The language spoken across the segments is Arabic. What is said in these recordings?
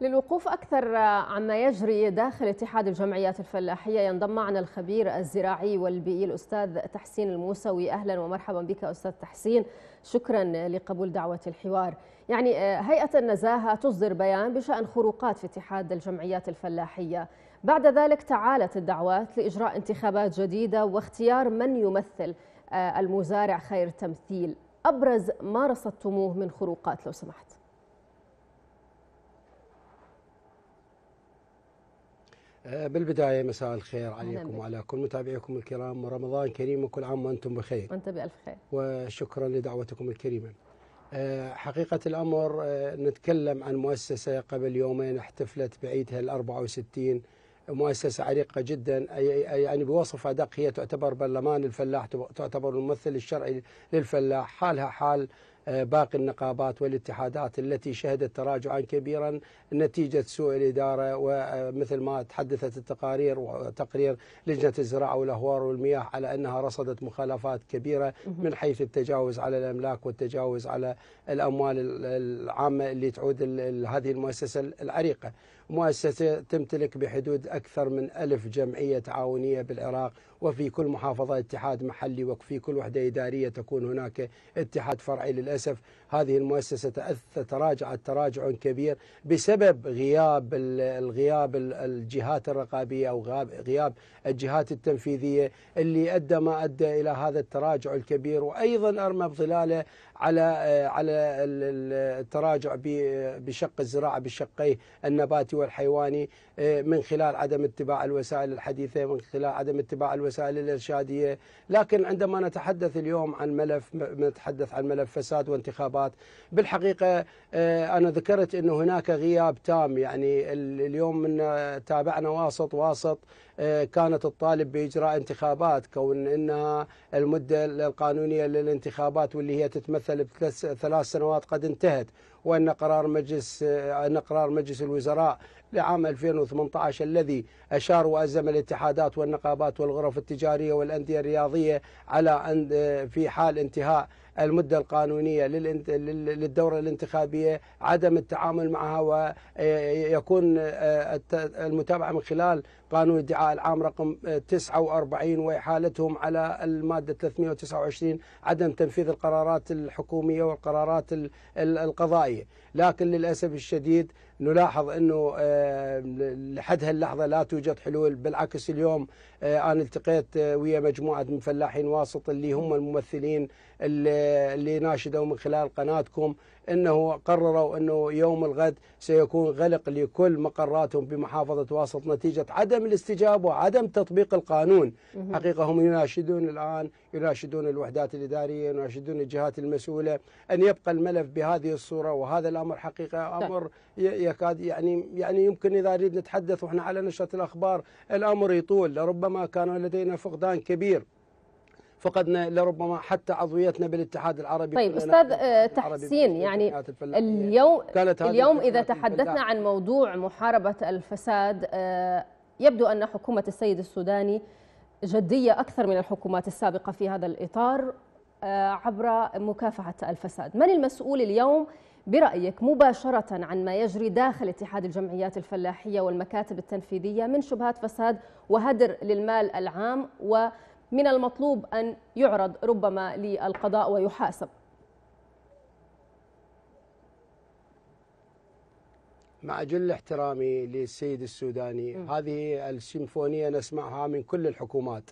للوقوف أكثر عما يجري داخل اتحاد الجمعيات الفلاحية ينضم معنا الخبير الزراعي والبيئي الأستاذ تحسين الموسوي أهلا ومرحبا بك أستاذ تحسين شكرا لقبول دعوة الحوار يعني آه، هيئة النزاهة تصدر بيان بشأن خروقات في اتحاد الجمعيات الفلاحية بعد ذلك تعالت الدعوات لإجراء انتخابات جديدة واختيار من يمثل آه، المزارع خير تمثيل أبرز ما رصدتموه من خروقات لو سمحت آه، بالبدايه مساء الخير عليكم وعلى كل متابعيكم الكرام ورمضان كريم وكل عام وانتم بخير وانت بالف خير وشكرا لدعوتكم الكريمه آه، حقيقة الأمر آه، نتكلم عن مؤسسة قبل يومين احتفلت بعيدها ال 64 مؤسسة عريقة جدا يعني بوصف أدق هي تعتبر برلمان الفلاح تعتبر الممثل الشرعي للفلاح حالها حال آه، باقي النقابات والاتحادات التي شهدت تراجعا كبيرا نتيجة سوء الإدارة ومثل آه، ما تحدثت التقارير وتقرير لجنة الزراعة والأهوار والمياه على أنها رصدت مخالفات كبيرة من حيث التجاوز على الأملاك والتجاوز على الأموال العامة اللي تعود هذه المؤسسة العريقة مؤسسة تمتلك بحدود أكثر من ألف جمعية تعاونية بالعراق وفي كل محافظة اتحاد محلي وفي كل وحدة إدارية تكون هناك اتحاد فرعي للأسف هذه المؤسسة تراجعت تراجع كبير بسبب غياب الغياب الجهات الرقابية أو غياب الجهات التنفيذية اللي أدى ما أدى إلى هذا التراجع الكبير وأيضا أرمى بظلاله على على التراجع بشق الزراعة بالشقيه النباتي والحيواني من خلال عدم اتباع الوسائل الحديثة من خلال عدم اتباع الوسائل الإرشادية لكن عندما نتحدث اليوم عن ملف نتحدث عن ملف فساد وانتخابات الانتخابات بالحقيقة آه، أنا ذكرت أنه هناك غياب تام يعني اليوم من آه، تابعنا واسط واسط آه، كانت الطالب بإجراء انتخابات كون أنها المدة القانونية للانتخابات واللي هي تتمثل بثلاث سنوات قد انتهت وأن قرار مجلس أن قرار مجلس الوزراء لعام 2018 الذي أشار وأزم الاتحادات والنقابات والغرف التجارية والأندية الرياضية على أن في حال انتهاء المدة القانونية للدورة الانتخابية عدم التعامل معها ويكون المتابعة من خلال قانون الدعاء العام رقم 49 وإحالتهم على المادة 329 عدم تنفيذ القرارات الحكومية والقرارات القضائية الشرعية لكن للأسف الشديد نلاحظ انه آه، لحد هاللحظه لا توجد حلول بالعكس اليوم آه، انا التقيت آه، ويا مجموعه من فلاحين واسط اللي هم الممثلين اللي ناشدوا من خلال قناتكم انه قرروا انه يوم الغد سيكون غلق لكل مقراتهم بمحافظه واسط نتيجه عدم الاستجابه وعدم تطبيق القانون حقيقه هم يناشدون الان يناشدون الوحدات الاداريه يناشدون الجهات المسؤوله ان يبقى الملف بهذه الصوره وهذا الامر حقيقه امر يكاد يعني يعني يمكن اذا اريد نتحدث واحنا على نشره الاخبار الامر يطول لربما كان لدينا فقدان كبير فقدنا لربما حتى عضويتنا بالاتحاد العربي طيب استاذ آه، تحسين يعني اليوم اليوم اذا تحدثنا عن موضوع محاربه الفساد آه، يبدو ان حكومه السيد السوداني جديه اكثر من الحكومات السابقه في هذا الاطار آه، عبر مكافحه الفساد من المسؤول اليوم برأيك مباشرة عن ما يجري داخل اتحاد الجمعيات الفلاحية والمكاتب التنفيذية من شبهات فساد وهدر للمال العام ومن المطلوب أن يعرض ربما للقضاء ويحاسب مع جل احترامي للسيد السوداني م. هذه السيمفونية نسمعها من كل الحكومات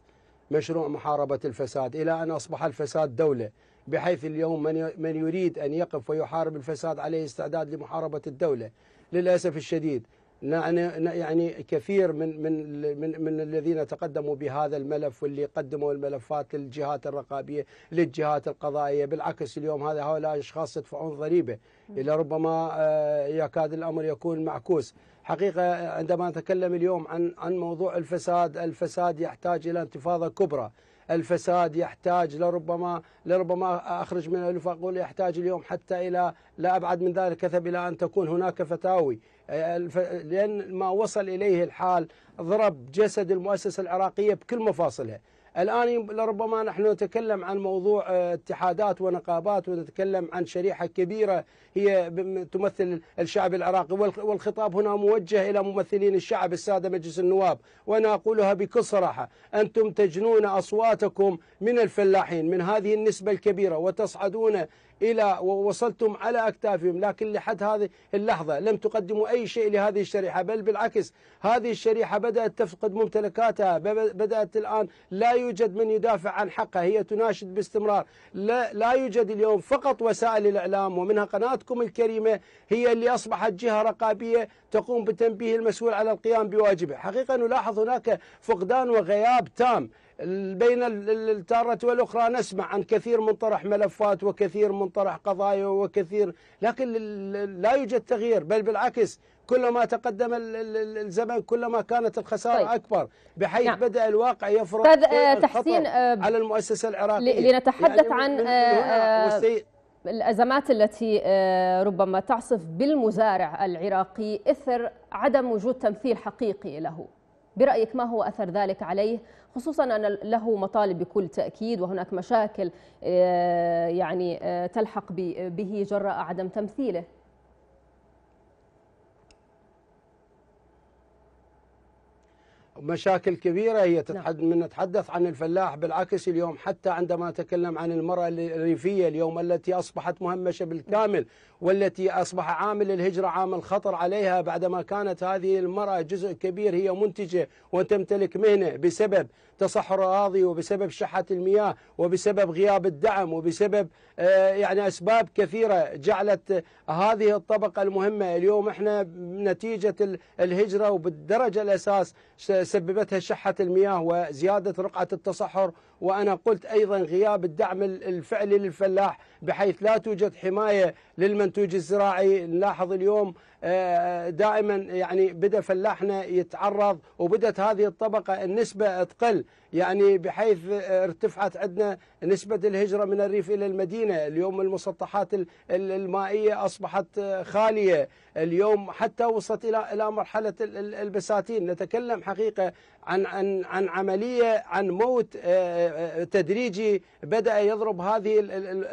مشروع محاربة الفساد إلى أن أصبح الفساد دولة بحيث اليوم من من يريد أن يقف ويحارب الفساد عليه استعداد لمحاربة الدولة للأسف الشديد يعني كثير من من من, من الذين تقدموا بهذا الملف واللي قدموا الملفات للجهات الرقابيه للجهات القضائيه بالعكس اليوم هذا هؤلاء اشخاص يدفعون ضريبه لربما آه، يكاد الامر يكون معكوس حقيقة عندما نتكلم اليوم عن عن موضوع الفساد الفساد يحتاج إلى انتفاضة كبرى الفساد يحتاج لربما لربما اخرج من الالف اقول يحتاج اليوم حتى الى لا ابعد من ذلك كثب الى ان تكون هناك فتاوي لان ما وصل اليه الحال ضرب جسد المؤسسه العراقيه بكل مفاصلها الآن لربما نحن نتكلم عن موضوع آه، اتحادات ونقابات ونتكلم عن شريحة كبيرة هي تمثل الشعب العراقي والخطاب هنا موجه إلى ممثلين الشعب السادة مجلس النواب وأنا أقولها بكل صراحة أنتم تجنون أصواتكم من الفلاحين من هذه النسبة الكبيرة وتصعدون الى ووصلتم على اكتافهم لكن لحد هذه اللحظه لم تقدموا اي شيء لهذه الشريحه بل بالعكس هذه الشريحه بدات تفقد ممتلكاتها بدات الان لا يوجد من يدافع عن حقها هي تناشد باستمرار لا, لا يوجد اليوم فقط وسائل الإعلام ومنها قناتكم الكريمة هي اللي أصبحت جهة رقابية تقوم بتنبيه المسؤول على القيام بواجبه حقيقة نلاحظ هناك فقدان وغياب تام بين التارة والأخرى نسمع عن كثير من طرح ملفات وكثير من طرح قضايا وكثير لكن لا يوجد تغيير بل بالعكس كلما تقدم الزمن كلما كانت الخسارة طيب. أكبر بحيث نعم. بدأ الواقع يفرض طيب، آه، تحسين آه، على المؤسسة العراقية لنتحدث يعني عن آه، الأزمات التي ربما تعصف بالمزارع العراقي إثر عدم وجود تمثيل حقيقي له برأيك ما هو أثر ذلك عليه خصوصا أن له مطالب بكل تأكيد وهناك مشاكل آه، يعني آه، تلحق به جراء عدم تمثيله مشاكل كبيرة هي تتحد نعم. من نتحدث عن الفلاح بالعكس اليوم حتى عندما نتكلم عن المرأة الريفية اليوم التي أصبحت مهمشة بالكامل والتي أصبح عامل الهجرة عامل خطر عليها بعدما كانت هذه المرأة جزء كبير هي منتجة وتمتلك مهنة بسبب تصحر الأراضي وبسبب شحة المياه وبسبب غياب الدعم وبسبب آه، يعني أسباب كثيرة جعلت هذه الطبقة المهمة اليوم احنا نتيجة الهجرة وبالدرجة الأساس سببتها شحة المياه وزيادة رقعة التصحر وأنا قلت أيضا غياب الدعم الفعلي للفلاح بحيث لا توجد حماية للمنتوج الزراعي نلاحظ اليوم آه، دائما يعني بدأ فلاحنا يتعرض وبدأت هذه الطبقة النسبة تقل يعني بحيث آه، ارتفعت عندنا نسبة الهجرة من الريف إلى المدينة اليوم المسطحات المائية أصبحت آه، خالية اليوم حتى وصلت إلى إلى مرحلة البساتين نتكلم حقيقة عن عن عن عمليه عن موت آه، آه، تدريجي بدا يضرب هذه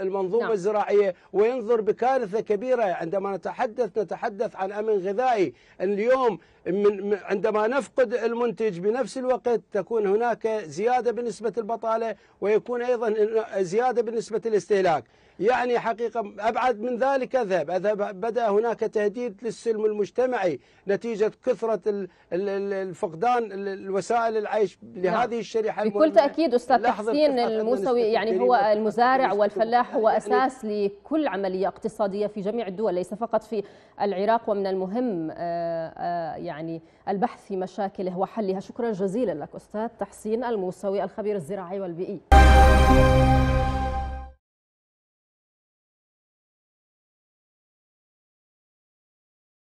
المنظومه نعم. الزراعيه وينظر بكارثه كبيره عندما نتحدث نتحدث عن امن غذائي اليوم من عندما نفقد المنتج بنفس الوقت تكون هناك زياده بنسبه البطاله ويكون ايضا زياده بنسبه الاستهلاك يعني حقيقة أبعد من ذلك أذهب أذهب بدأ هناك تهديد للسلم المجتمعي نتيجة كثرة الفقدان الوسائل العيش نعم. لهذه الشريحة بكل تأكيد أستاذ تحسين الموسوي يعني هو المزارع والفلاح هو يعني أساس يعني لكل عملية اقتصادية في جميع الدول ليس فقط في العراق ومن المهم آه، آه، يعني البحث في مشاكله وحلها شكرا جزيلا لك أستاذ تحسين الموسوي الخبير الزراعي والبيئي